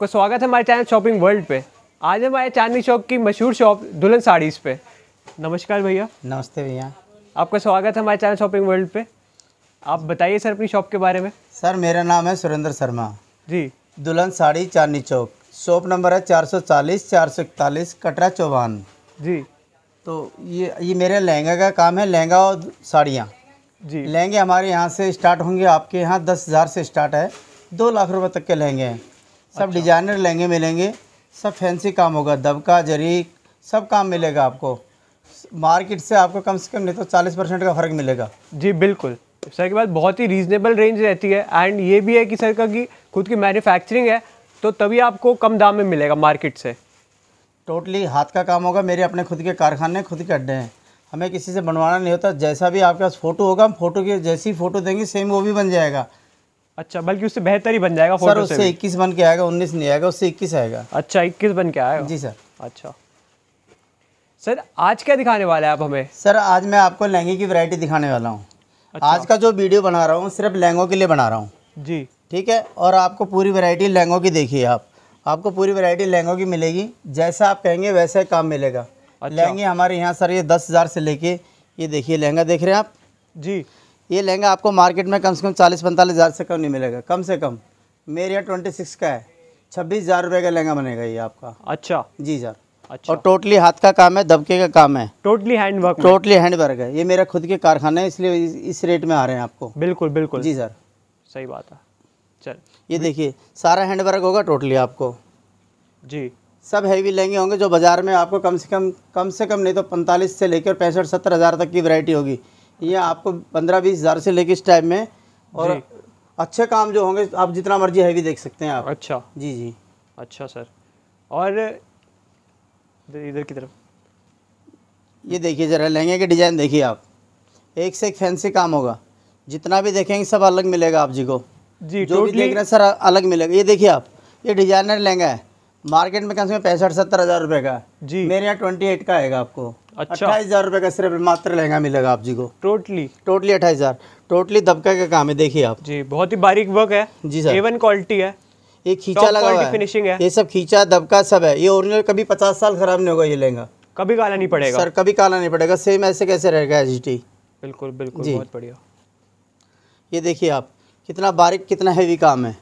आपका स्वागत है हमारे चैनल शॉपिंग वर्ल्ड पे आज हमारे चांदनी चौक की मशहूर शॉप दुल्हन साड़ीज़ पे नमस्कार भैया नमस्ते भैया आपका स्वागत है हमारे चैनल शॉपिंग वर्ल्ड पे आप बताइए सर अपनी शॉप के बारे में सर मेरा नाम है सुरेंद्र शर्मा जी दुल्हन साड़ी चांदनी चौक शॉप नंबर है चार सौ चालीस चार सौ इकतालीस कटरा चौहान जी तो ये ये मेरे लहंगे का काम है लहंगा और साड़ियाँ जी लहंगे हमारे यहाँ से स्टार्ट होंगे आपके यहाँ दस हज़ार से स्टार्ट है दो लाख रुपए तक के लहंगे हैं सब डिजाइनर अच्छा। लहंगे मिलेंगे सब फैंसी काम होगा दबका जरी सब काम मिलेगा आपको मार्केट से आपको कम से कम नहीं तो चालीस परसेंट का फ़र्क मिलेगा जी बिल्कुल सर के पास बहुत ही रीजनेबल रेंज रहती है एंड ये भी है कि सर का कि खुद की मैन्युफैक्चरिंग है तो तभी आपको कम दाम में मिलेगा मार्केट से टोटली हाथ का काम होगा मेरे अपने खुद के कारखाने खुद के अड्डे हैं हमें किसी से बनवाना नहीं होता जैसा भी आपके पास फ़ोटो होगा हम फ़ोटो के जैसी फ़ोटो देंगे सेम वो भी बन जाएगा अच्छा बल्कि उससे बेहतर ही बन जाएगा सर उससे इक्कीस बन के आएगा उन्नीस नहीं आएगा उससे इक्कीस आएगा अच्छा इक्कीस बन के आएगा जी सर अच्छा सर आज क्या दिखाने वाले हैं आप हमें सर आज मैं आपको लहंगे की वैरायटी दिखाने वाला हूँ अच्छा। आज का जो वीडियो बना रहा हूँ सिर्फ लहंगों के लिए बना रहा हूँ जी ठीक है और आपको पूरी वैरायटी लहंगों की देखिए आप आपको पूरी वैरायटी लहंगों की मिलेगी जैसा आप कहेंगे वैसा काम मिलेगा अच्छा। लहंगे हमारे यहाँ सर ये दस हज़ार से लेके ये देखिए लहंगा देख रहे हैं आप जी ये लहंगा आपको मार्केट में कम से कम चालीस पैंतालीस हज़ार से कम नहीं मिलेगा कम से कम मेरे यहाँ ट्वेंटी सिक्स का है छब्बीस हज़ार रुपये का लहंगा बनेगा ये आपका अच्छा जी सर अच्छा और टोटली हाथ का काम है दबके का काम है totally hand work totally hand work है ये मेरा खुद के कारखाना है इसलिए इस रेट में आ रहे हैं आपको बिल्कुल बिल्कुल जी सर सही बात है चल ये देखिए सारा हैंड वर्क होगा टोटली आपको जी सब हैवी लहंगे होंगे जो बाज़ार में आपको कम से कम कम से कम नहीं तो पैंतालीस से लेकर पैंसठ सत्तर हज़ार तक की वैरायटी होगी ये आपको पंद्रह बीस हज़ार से लेके इस टाइम में और अच्छे काम जो होंगे आप जितना मर्जी हैवी देख सकते हैं आप अच्छा जी जी अच्छा सर और इधर की तरफ ये देखिए ज़रा लहंगे के डिज़ाइन देखिए आप एक से एक फैंसी काम होगा जितना भी देखेंगे सब अलग मिलेगा आप जी को जी जो भी देख रहे हैं सर अलग मिलेगा ये देखिए आप ये डिजाइनर लहंगा है मार्केट में कम से कम पैंसठ सत्तर हज़ार रुपये का जी मेरे यहाँ ट्वेंटी एट का आएगा आपको अच्छा। अट्ठाईस हज़ार रुपए का सिर्फ मात्र लहंगा मिलेगा आप जी को टोटली टोटली अट्ठाईस हज़ार टोटली दबका का काम है देखिए आप जी बहुत ही बारीक वर्क है जी सर एवन क्वालिटी है ये खींचा लगा हुआ है फिनिशिंग है ये सब खींचा दबका सब है ये ओरिजिनल कभी पचास साल खराब नहीं होगा ये लहंगा कभी काला नहीं पड़ेगा सर कभी काला नहीं पड़ेगा सेम ऐसे कैसे रहेगा एच बिल्कुल बिल्कुल बहुत बढ़िया ये देखिए आप कितना बारीक कितना हैवी काम है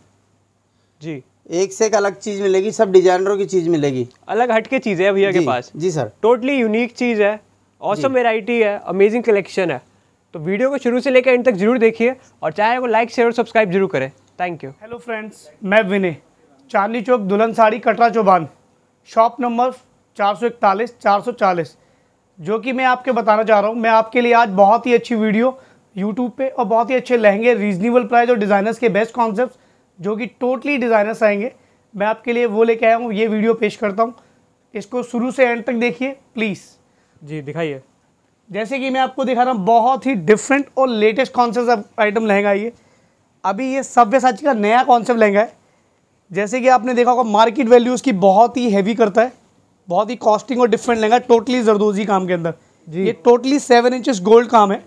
जी एक से एक अलग चीज़ मिलेगी सब डिजाइनरों की चीज़ मिलेगी अलग हटके चीज़ है भैया के पास जी सर टोटली यूनिक चीज़ है ऑसम वेराइटी है अमेजिंग कलेक्शन है तो वीडियो को शुरू से लेकर एंड तक जरूर देखिए और चाहे वो लाइक शेयर और सब्सक्राइब जरूर करें थैंक यू हेलो फ्रेंड्स मैं विनय चांदनी चौक दुल्हन साड़ी कटरा चौबान शॉप नंबर चार सौ इकतालीस चार सौ चालीस जो कि मैं आपके बताना चाह रहा हूँ मैं आपके लिए आज बहुत ही अच्छी वीडियो यूट्यूब पे और बहुत ही अच्छे लहंगे रीजनेबल प्राइस और डिज़ाइनर्स के बेस्ट कॉन्सेप्ट जो कि टोटली डिज़ाइनर्स आएंगे मैं आपके लिए वो लेके आया हूँ ये वीडियो पेश करता हूँ इसको शुरू से एंड तक देखिए प्लीज़ जी दिखाइए जैसे कि मैं आपको दिखा रहा हूँ बहुत ही डिफरेंट और लेटेस्ट कॉन्सेप्ट आइटम लहंगा ये अभी ये सभ्य साची का नया कॉन्सेप्ट लहंगा है जैसे कि आपने देखा होगा मार्केट वैल्यू उसकी बहुत ही हैवी करता है बहुत ही कॉस्टिंग और डिफरेंट लहंगा टोटली जरदोजी काम के अंदर ये टोटली सेवन इंचज गोल्ड काम है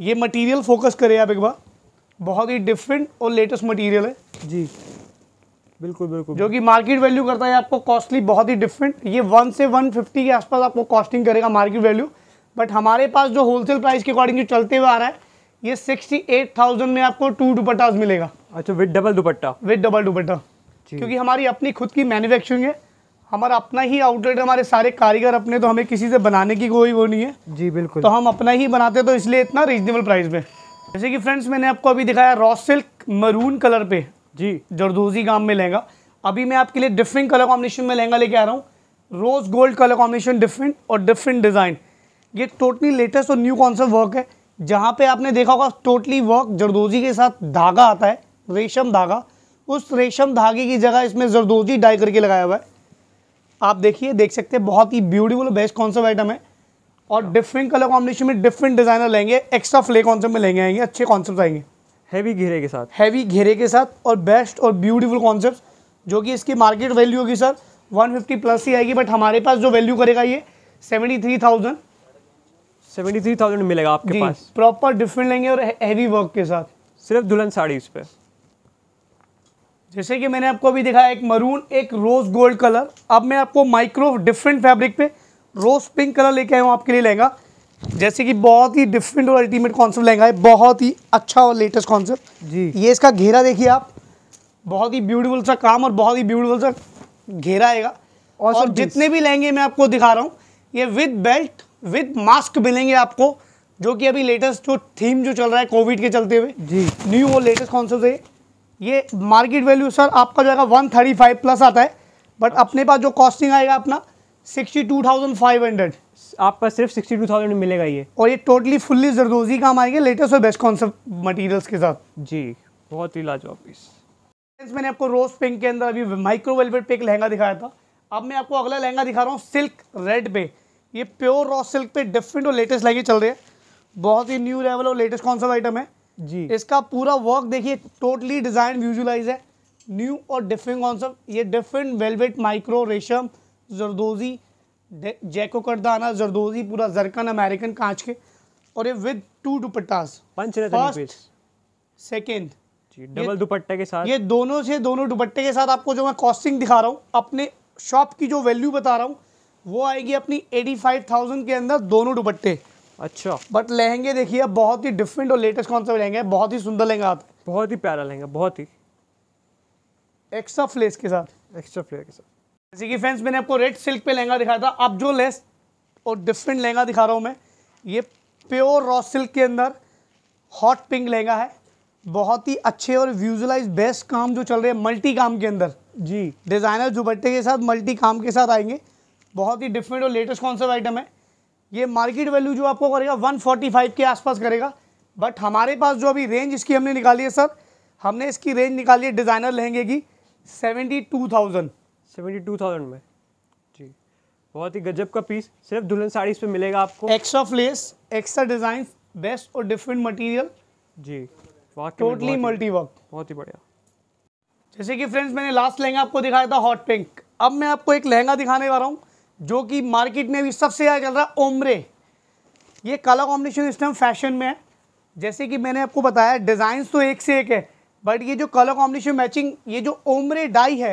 ये मटेरियल फोकस करें आप एक बार बहुत ही डिफरेंट और लेटेस्ट मटेरियल है जी बिल्कुल बिल्कुल जो कि मार्केट वैल्यू करता है आपको कॉस्टली बहुत ही डिफरेंट ये वन से वन फिफ्टी के आसपास आपको कॉस्टिंग करेगा मार्केट वैल्यू बट हमारे पास जो होलसेल प्राइस के अकॉर्डिंग जो चलते हुए आ रहा है ये सिक्सटी एट थाउजेंड में आपको टू दुपट्टा मिलेगा अच्छा with double dupatta with double dupatta क्योंकि हमारी अपनी खुद की मैन्युफैक्चरिंग है हमारा अपना ही आउटलेट हमारे सारे कारीगर अपने तो हमें किसी से बनाने की कोई वो नहीं है जी बिल्कुल तो हम अपना ही बनाते तो इसलिए इतना रीजनेबल प्राइस में जैसे कि फ्रेंड्स मैंने आपको अभी दिखाया रॉ सिल्क मरून कलर पे जी जरदोजी काम में लहंगा अभी मैं आपके लिए डिफरेंट कलर कॉम्बिनेशन में लहंगा लेके आ रहा हूँ rose gold colour combination different और डिफरेंट डिज़ाइन ये टोटली लेटेस्ट और न्यू कॉन्सेप्ट वर्क है जहाँ पे आपने देखा होगा टोटली वर्क जरदोजी के साथ धागा आता है रेशम धागा उस रेशम धागे की जगह इसमें जरदोजी डाई करके लगाया हुआ है आप देखिए देख सकते हैं बहुत ही ब्यूटीफुल बेस्ट कॉन्सेप्ट आइटम है और डिफरेंट कलर कॉम्बिनेशन में डिफरेंट डिजाइनर लेंगे एक्स्ट्रा फ्ले कॉन्सेप्ट में लेंगे आएंगे अच्छे कॉन्सेप्ट आएंगे हैवी घेरे के साथ हैवी घेरे के साथ और बेस्ट और ब्यूटीफुल कॉन्सेप्ट जो कि इसकी मार्केट वैल्यू होगी सर 150 प्लस ही आएगी बट हमारे पास जो वैल्यू करेगा ये 73,000 73,000 मिलेगा आपके पास प्रॉपर डिफरेंट लेंगे और हैवी वर्क के साथ सिर्फ दुल्हन साड़ी इस पर जैसे कि मैंने आपको अभी दिखाया एक मरून एक रोज गोल्ड कलर अब मैं आपको माइक्रो डिफरेंट फैब्रिक पे रोज पिंक कलर लेके आया हूँ आपके लिए लहंगा जैसे कि बहुत ही डिफरेंट और अल्टीमेट कॉन्सेप्ट लहंगा है बहुत ही अच्छा और लेटेस्ट कॉन्सेप्ट जी ये इसका घेरा देखिए आप बहुत ही ब्यूटीफुल सा काम और बहुत ही ब्यूटीफुल सा घेरा आएगा और, और जितने भी लहंगे मैं आपको दिखा रहा हूँ ये विद बेल्ट विद मास्क मिलेंगे आपको जो कि अभी लेटेस्ट जो थीम जो चल रहा है कोविड के चलते हुए जी न्यू और लेटेस्ट कॉन्सेप्ट है ये मार्केट वैल्यू सर आपका जो है वन थर्टी फाइव प्लस आता है बट अपने पास जो कॉस्टिंग आएगा अपना sixty two thousand five hundred आपका सिर्फ सिक्सटी टू थाउजेंड मिलेगा ये और ये टोटली फुल्ली जरदोजी काम आएंगे लेटेस्ट और बेस्ट कॉन्सेप्ट मटेरियल्स के साथ जी बहुत ही लाजवाब पीस मैंने आपको रोज पिंक के अंदर अभी माइक्रो वेलवेट पे एक लहंगा दिखाया था अब मैं आपको अगला लहंगा दिखा रहा हूँ सिल्क रेड पे ये प्योर रॉ सिल्क पे डिफरेंट और लेटेस्ट लहंगे चल रहे हैं बहुत ही न्यू लेवल और लेटेस्ट कॉन्सेप्ट आइटम है जी इसका पूरा वर्क देखिए टोटली डिजाइन विजुअलाइज है न्यू और डिफरेंट कॉन्सेप्ट ये डिफरेंट वेलवेट माइक्रो रेशम जरदोजी जैको करदाना जरदोजी पूरा जरकन अमेरिकन कांच के और ये विद टू दुपट्टास पंच सेकेंड डबल दुपट्टे के साथ ये दोनों से दोनों दुपट्टे के साथ आपको जो मैं कॉस्टिंग दिखा रहा हूँ अपने शॉप की जो वैल्यू बता रहा हूँ वो आएगी अपनी एटी फाइव थाउजेंड के अंदर दोनों दुपट्टे अच्छा बट लहंगे देखिए अब बहुत ही डिफरेंट और लेटेस्ट कौन कॉन्सेप्ट लहंगे बहुत ही सुंदर लहंगा आता बहुत ही प्यारा लहंगा बहुत ही एक्स्ट्रा फ्लेस के साथ एक्स्ट्रा फ्लेस के साथ जैसे कि फ्रेंड्स मैंने आपको रेड सिल्क पे लहंगा दिखाया था अब जो लेस और डिफरेंट लहंगा दिखा रहा हूँ मैं ये प्योर रॉ सिल्क के अंदर हॉट पिंक लहंगा है बहुत ही अच्छे और व्यूजलाइज बेस्ट काम जो चल रहे हैं मल्टी काम के अंदर जी डिज़ाइनर दुपट्टे के साथ मल्टी काम के साथ आएंगे बहुत ही डिफरेंट और लेटेस्ट कौन सा आइटम है ये मार्केट वैल्यू जो आपको करेगा वन के आसपास करेगा बट हमारे पास जो अभी रेंज इसकी हमने निकाली है सर हमने इसकी रेंज निकाली है डिज़ाइनर लहंगे की seventy two thousand seventy two thousand में जी बहुत ही गजब का पीस सिर्फ दुल्हन साड़ीज पे मिलेगा आपको extra flares extra design best और डिफरेंट मटेरियल जी टोटली मल्टी वर्क बहुत ही बढ़िया जैसे कि फ्रेंड्स मैंने लास्ट लहंगा आपको दिखाया था हॉट पिंक अब मैं आपको एक लहंगा दिखाने वाला हूँ जो कि मार्केट में भी सबसे ज़्यादा चल रहा है ओमरे ये कलर कॉम्बिनेशन इस टाइम फैशन में है जैसे कि मैंने आपको बताया डिज़ाइंस तो एक से एक है बट ये जो कलर कॉम्बिनेशन मैचिंग ये जो ओमरे डाई है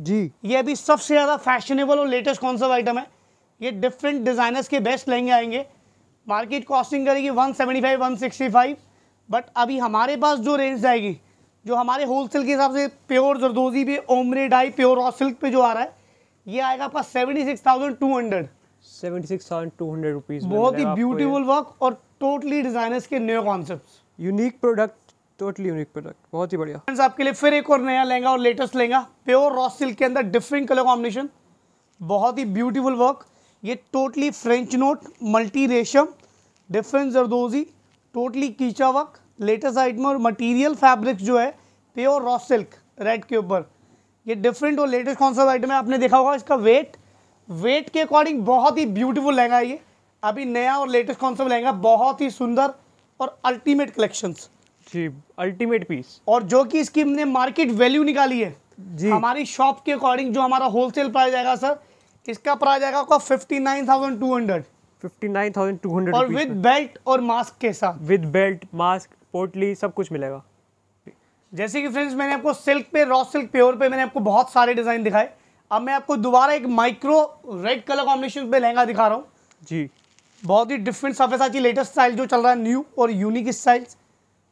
जी ये अभी सबसे ज़्यादा फैशनेबल और लेटेस्ट कौन सा आइटम है ये डिफरेंट डिज़ाइनर्स के बेस्ट लहंगे आएंगे मार्केट कॉस्टिंग करेगी 175 165 बट अभी हमारे पास जो रेंज आएगी जो हमारे होलसेल के हिसाब से प्योर जरदोजी पे ओमरे डाई प्योर और सिल्क पे जो आ रहा है ये आएगा आपका seventy six thousand two hundred seventy six thousand two hundred rupees बहुत ही ब्यूटीफुल वर्क और टोटली डिज़ाइनर्स के new concept unique product totally unique product बहुत ही बढ़िया फ्रेंड्स आपके लिए फिर एक और नया लहंगा और latest lehenga pure raw silk के अंदर डिफरेंट कलर कॉम्बिनेशन बहुत ही ब्यूटीफुल वर्क ये टोटली फ्रेंच नोट मल्टी रेशम डिफरेंट जरदोजी टोटली कीचा वर्क लेटेस्ट आइटम और मटीरियल फैब्रिक्स जो है प्योर रॉ सिल्क रेड के ऊपर ये डिफरेंट और लेटेस्ट कौन सा आइटम है आपने देखा होगा इसका वेट वेट के अकॉर्डिंग बहुत ही ब्यूटीफुल लहंगा ये अभी नया और लेटेस्ट कौन सा लहंगा बहुत ही सुंदर और अल्टीमेट कलेक्शंस जी अल्टीमेट पीस और जो कि इसकी हमने मार्केट वैल्यू निकाली है जी हमारी शॉप के अकॉर्डिंग जो हमारा होलसेल प्राइस आएगा सर इसका प्राइस आएगा आपका fifty nine thousand two hundred fifty nine thousand two hundred और विद बेल्ट और मास्क के साथ विद बेल्ट मास्क पोटली सब कुछ मिलेगा जैसे कि फ्रेंड्स मैंने आपको सिल्क पे रॉ सिल्क प्योर पे मैंने आपको बहुत सारे डिज़ाइन दिखाए अब मैं आपको दोबारा एक माइक्रो रेड कलर कॉम्बिनेशन पे लहंगा दिखा रहा हूँ जी बहुत ही डिफरेंट सफेद लेटेस्ट स्टाइल जो चल रहा है न्यू और यूनिक स्टाइल्स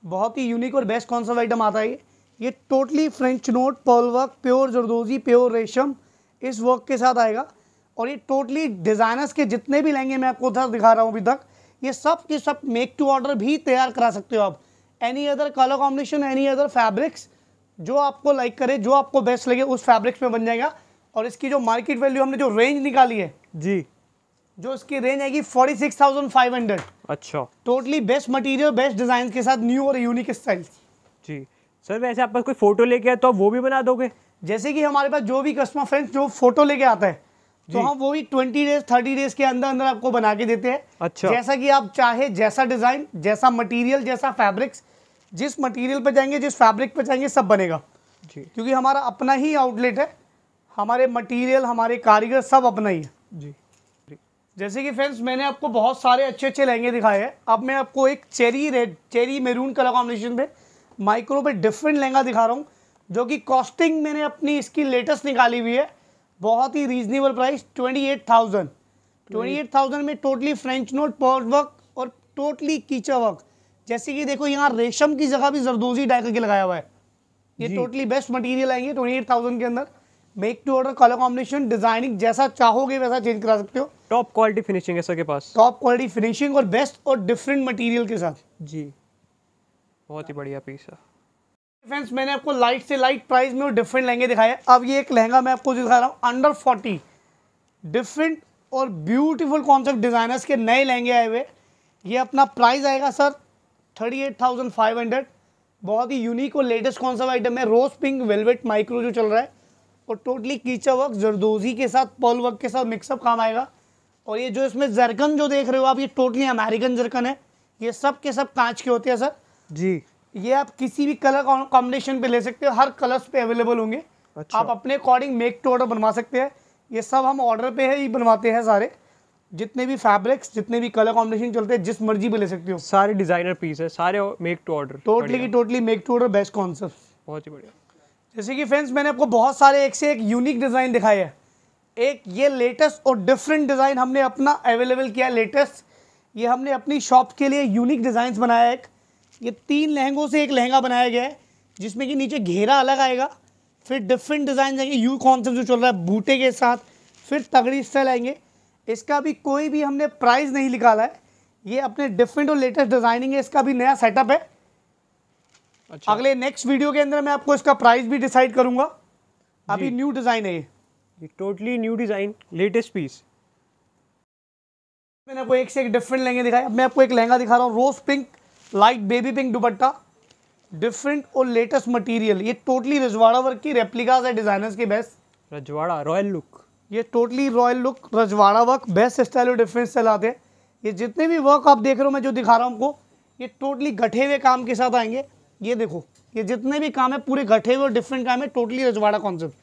बहुत ही यूनिक और बेस्ट कौन सा आइटम आता है ये ये totally French knot pearl work pure zardozi pure रेशम इस वर्क के साथ आएगा और ये टोटली डिज़ाइनर्स के जितने भी लहंगे मैं आपको उधर दिखा रहा हूँ अभी तक ये सब के सब मेक टू ऑर्डर भी तैयार करा सकते हो आप any other colour combination any other fabrics जो आपको लाइक करे जो आपको बेस्ट लगे उस फैब्रिक्स में बन जाएगा और इसकी जो मार्केट वैल्यू हमने जो रेंज निकाली है जी जो इसकी रेंज आएगी forty six thousand five hundred अच्छा totally best material best design के साथ न्यू और यूनिक स्टाइल जी सर वैसे आप पास कोई फोटो लेके आए तो आप वो भी बना दोगे जैसे कि हमारे पास जो भी कस्टमर फ्रेंड्स जो फोटो लेके आता है तो हम वो भी ट्वेंटी डेज थर्टी डेज के अंदर अंदर आपको बना के देते हैं अच्छा जैसा कि आप चाहे जैसा डिजाइन जैसा मटीरियल जैसा फैब्रिक्स जिस मटीरियल पे जाएंगे जिस फैब्रिक पे जाएंगे सब बनेगा जी क्योंकि हमारा अपना ही आउटलेट है हमारे मटीरियल हमारे कारीगर सब अपना ही है जी जैसे कि फ्रेंड्स मैंने आपको बहुत सारे अच्छे अच्छे लहंगे दिखाए हैं अब मैं आपको एक cherry red cherry maroon colour combination पे माइक्रो पे डिफरेंट लहंगा दिखा रहा हूँ जो कि कॉस्टिंग मैंने अपनी इसकी लेटेस्ट निकाली हुई है बहुत ही reasonable price twenty eight thousand twenty eight thousand में totally French knot pearl work और टोटली कीचा वर्क जैसे कि देखो यहाँ रेशम की जगह भी जरदोजी डाय करके लगाया हुआ है ये टोटली बेस्ट मटीरियल आएंगे ट्वेंटी एट थाउजेंड के अंदर make to order colour combination designing जैसा चाहोगे वैसा चेंज करा सकते हो टॉप क्वालिटी फिनिशिंग है सर के पास टॉप क्वालिटी फिनिशिंग और बेस्ट और डिफरेंट मटेरियल के साथ जी बहुत ही बढ़िया पीस है फ्रेंड्स मैंने आपको लाइट से लाइट प्राइस में और डिफरेंट लहंगे दिखाए अब ये एक लहंगा मैं आपको दिखा रहा हूँ अंडर फोर्टी डिफरेंट और ब्यूटीफुल कॉन्सेप्ट डिज़ाइनर्स के नए लहंगे आए हुए ये अपना प्राइस आएगा sir thirty eight thousand five hundred बहुत ही यूनिक और लेटेस्ट कॉन्सेप्ट आइटम है रोज पिंक वेलवेट माइक्रो जो चल रहा है और टोटली कीचा वर्क जरदोजी के साथ पॉल वर्क के साथ मिक्सअप काम आएगा और ये जो इसमें जरकन जो देख रहे हो आप ये टोटली अमेरिकन जरकन है ये सब के सब कांच के होते हैं सर जी ये आप किसी भी कलर कॉम्बिनेशन पे ले सकते हो हर कलर्स पे अवेलेबल होंगे अच्छा। आप अपने अकॉर्डिंग मेक टू ऑर्डर बनवा सकते हैं ये सब हम ऑर्डर पे है ही बनवाते हैं सारे जितने भी फैब्रिक्स जितने भी कलर कॉम्बिनेशन चलते हैं जिस मर्जी पे ले सकते हो सारे डिजाइनर पीस है सारे मेक टू ऑर्डर टोटली की totally make to order best concept बहुत ही बढ़िया जैसे कि फ्रेंड्स मैंने आपको बहुत सारे एक से एक यूनिक डिज़ाइन दिखाए हैं एक ये लेटेस्ट और डिफरेंट डिज़ाइन हमने अपना अवेलेबल किया है लेटेस्ट ये हमने अपनी शॉप के लिए यूनिक डिज़ाइंस बनाया है एक ये तीन लहंगों से एक लहंगा बनाया गया है जिसमें कि नीचे घेरा अलग आएगा फिर डिफरेंट डिज़ाइन आएंगे यू कॉन्सेप्ट जो चल रहा है बूटे के साथ फिर तगड़ी स्टाइल आएंगे इसका भी कोई भी हमने प्राइस नहीं निकाला है ये अपने डिफरेंट और लेटेस्ट डिज़ाइनिंग है इसका भी नया सेटअप है अच्छा। अगले नेक्स्ट वीडियो के अंदर मैं आपको इसका प्राइस भी डिसाइड करूंगा अभी न्यू डिज़ाइन है ये ये totally new design latest piece मैंने आपको एक से एक डिफरेंट लहंगे दिखाए अब मैं आपको एक लहंगा दिखा रहा हूँ rose pink light baby pink dupatta different और लेटेस्ट मटेरियल ये टोटली रजवाड़ा वर्क की रेप्लिकाज है डिज़ाइनर्स के बेस्ट रजवाड़ा रॉयल लुक ये टोटली रॉयल लुक रजवाड़ा वर्क बेस्ट स्टाइल और डिफरेंट स्टाइल आते हैं ये जितने भी वर्क आप देख रहे हो मैं जो दिखा रहा हूँ आपको ये टोटली घटे हुए काम के साथ आएंगे ये देखो ये जितने भी काम है पूरे घटे हुए और डिफरेंट काम है टोटली रजवाड़ा कॉन्सेप्ट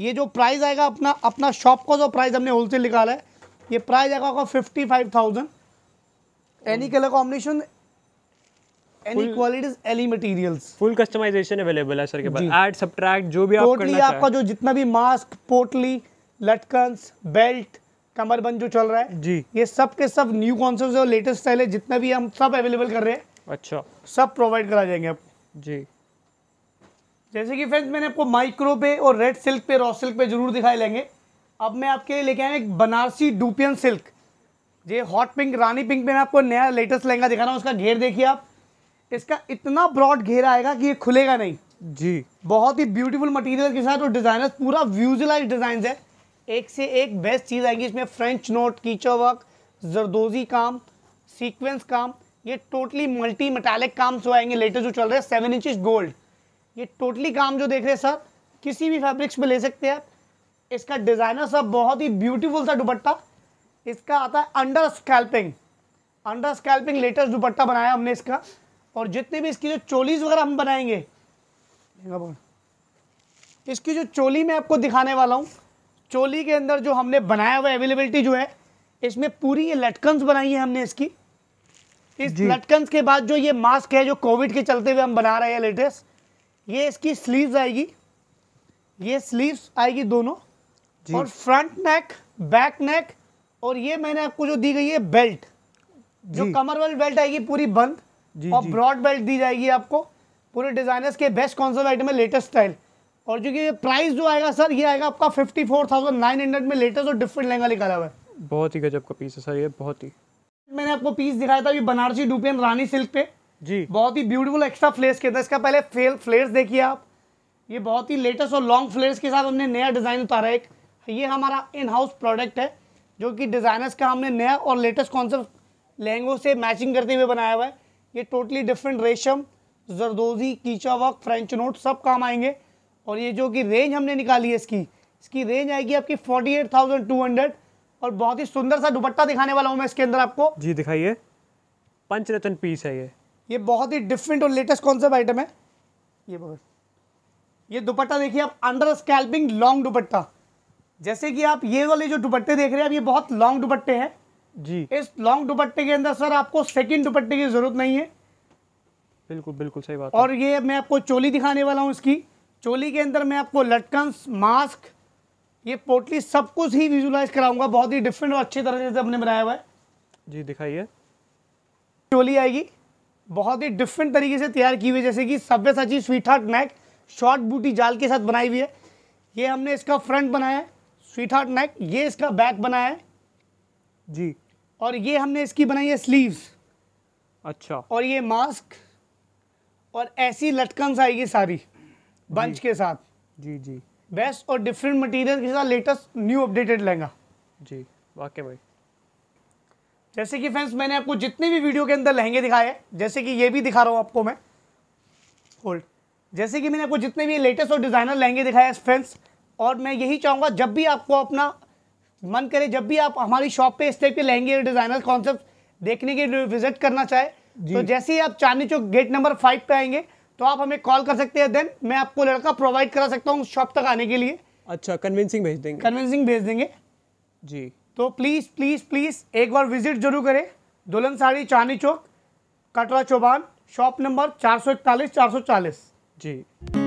ये जो प्राइस आएगा अपना अपना शॉप का जो प्राइस हमने होलसेल निकाला है ये प्राइस आएगा आपका fifty five thousand any colour combination any qualities any material full customisation available है सर के पास ऐड सब्ट्रैक्ट जो भी आप टोटली आपका जो जितना भी मास्क पोटली लटकन्स बेल्ट कमरबंद जो चल रहा है जी ये सब के सब न्यू कॉन्सेप्ट लेटेस्ट स्टाइल है जितना भी हम सब अवेलेबल कर रहे हैं अच्छा सब प्रोवाइड करा जाएंगे आप जी जैसे कि फ्रेंड्स मैंने आपको माइक्रो पे और रेड सिल्क पे रॉ सिल्क पे जरूर दिखाई लेंगे अब मैं आपके लेके आया एक बनारसी डुपियन सिल्क ये हॉट पिंक रानी पिंक में मैं आपको नया लेटेस्ट लहंगा दिखा रहा हूँ उसका घेर देखिए आप इसका इतना ब्रॉड घेर आएगा कि ये खुलेगा नहीं जी बहुत ही ब्यूटीफुल मटेरियल के साथ और डिज़ाइनर पूरा व्यूजलाइज डिज़ाइन है एक से एक बेस्ट चीज़ आएगी इसमें फ्रेंच नोट कीचर वर्क जरदोजी काम सीक्वेंस काम ये टोटली मल्टी मेटालिक काम जो आएंगे लेटेस्ट जो चल रहे हैं सेवन इंचज गोल्ड ये टोटली काम जो देख रहे हैं सर किसी भी फैब्रिक्स में ले सकते हैं इसका डिज़ाइनर सर बहुत ही ब्यूटीफुल सा दुपट्टा इसका आता है under scalloping under scalloping latest dupatta बनाया हमने इसका और जितने भी इसकी जो चोलीज वगैरह हम बनाएंगे इसकी जो चोली मैं आपको दिखाने वाला हूँ चोली के अंदर जो हमने बनाया हुआ अवेलेबिलिटी जो है इसमें पूरी ये लटकन्स बनाई है हमने इसकी इस लटकन्स के बाद जो ये मास्क है जो कोविड के चलते हुए हम बना रहे हैं लेटेस्ट ये इसकी स्लीव्स आएगी ये स्लीव्स आएगी दोनों और फ्रंट नेक बैक नेक और ये मैंने आपको जो दी गई है बेल्ट जो कमर वाली बेल्ट आएगी पूरी बंद जी, और ब्रॉड बेल्ट दी जाएगी आपको पूरे डिजाइनर्स के बेस्ट सा आइटम है लेटेस्ट स्टाइल और जो कि प्राइस जो आएगा सर ये आएगा आपका fifty four thousand nine hundred में लेटेस्ट और डिफरेंट लहंगा निकाला हुआ है बहुत ही गजब का पीस है सर ये बहुत ही मैंने आपको पीस दिखाया था अभी बनारसी डुपियन रानी सिल्क पे जी बहुत ही ब्यूटीफुल एक्स्ट्रा फ्लेयर्स के अंदर इसका पहले फेल फ्लेयर्स देखिए आप ये बहुत ही लेटेस्ट और लॉन्ग फ्लेयर्स के साथ हमने नया डिज़ाइन उतारा है एक ये हमारा इन हाउस प्रोडक्ट है जो कि डिज़ाइनर्स का हमने नया और लेटेस्ट कॉन्सेप्ट लहंगों से मैचिंग करते हुए बनाया हुआ है ये टोटली डिफरेंट रेशम जरदोजी कीचा वर्क फ्रेंच नोट सब काम आएंगे और ये जो कि रेंज हमने निकाली है इसकी इसकी रेंज आएगी आपकी forty eight thousand two hundred और बहुत ही सुंदर सा दुपट्टा दिखाने वाला हूँ मैं इसके अंदर आपको जी दिखाइए पंचरतन पीस है ये ये बहुत ही डिफरेंट और लेटेस्ट कॉन्सेप्ट आइटम है ये बहुत ये दुपट्टा देखिए आप अंडर स्कैल्पिंग लॉन्ग दुपट्टा जैसे कि आप ये वाले जो दुपट्टे देख रहे हैं आप ये बहुत लॉन्ग दुपट्टे हैं जी इस लॉन्ग दुपट्टे के अंदर सर आपको सेकंड दुपट्टे की जरूरत नहीं है बिल्कुल बिल्कुल सही बात और ये मैं आपको चोली दिखाने वाला हूँ इसकी चोली के अंदर मैं आपको लटकन्स मास्क ये पोटली सब कुछ ही विजुलाइज कराऊंगा बहुत ही डिफरेंट और अच्छी तरह से हमने बनाया हुआ है जी दिखाइए चोली आएगी बहुत ही डिफरेंट तरीके से तैयार की हुई है जैसे कि सची स्वीट हार्ट नेक शॉर्ट बूटी जाल के साथ बनाई हुई है ये हमने इसका फ्रंट बनाया है स्वीट हार्ट नेक ये इसका बैक बनाया है जी और ये हमने इसकी बनाई है स्लीव्स अच्छा और ये मास्क और ऐसी लटकन आएगी सारी बंच के साथ जी जी बेस्ट और डिफरेंट मटेरियल के साथ लेटेस्ट न्यू अपडेटेड लहंगा जी वाकई भाई जैसे कि फ्रेंड्स मैंने आपको जितने भी वीडियो के अंदर लहंगे दिखाए जैसे कि ये भी दिखा रहा हूँ आपको मैं होल्ड जैसे कि मैंने आपको जितने भी लेटेस्ट और डिज़ाइनर लहंगे दिखाए फ्रेंड्स और मैं यही चाहूँगा जब भी आपको अपना मन करे जब भी आप हमारी शॉप पे इस टाइप के लहंगे डिज़ाइनर कॉन्सेप्ट देखने के लिए विजिट करना चाहे तो जैसे ही आप Chandni Chowk gate number five पे आएंगे तो आप हमें कॉल कर सकते हैं देन मैं आपको लड़का प्रोवाइड करा सकता हूँ शॉप तक आने के लिए अच्छा कन्विंसिंग भेज देंगे कन्विंसिंग भेज देंगे जी तो प्लीज़ प्लीज़ प्लीज़ एक बार विजिट जरूर करें दुल्हन साड़ी चांदी चौक कटरा चौबान शॉप नंबर चार सौ इकतालीस चार सौ चालीस जी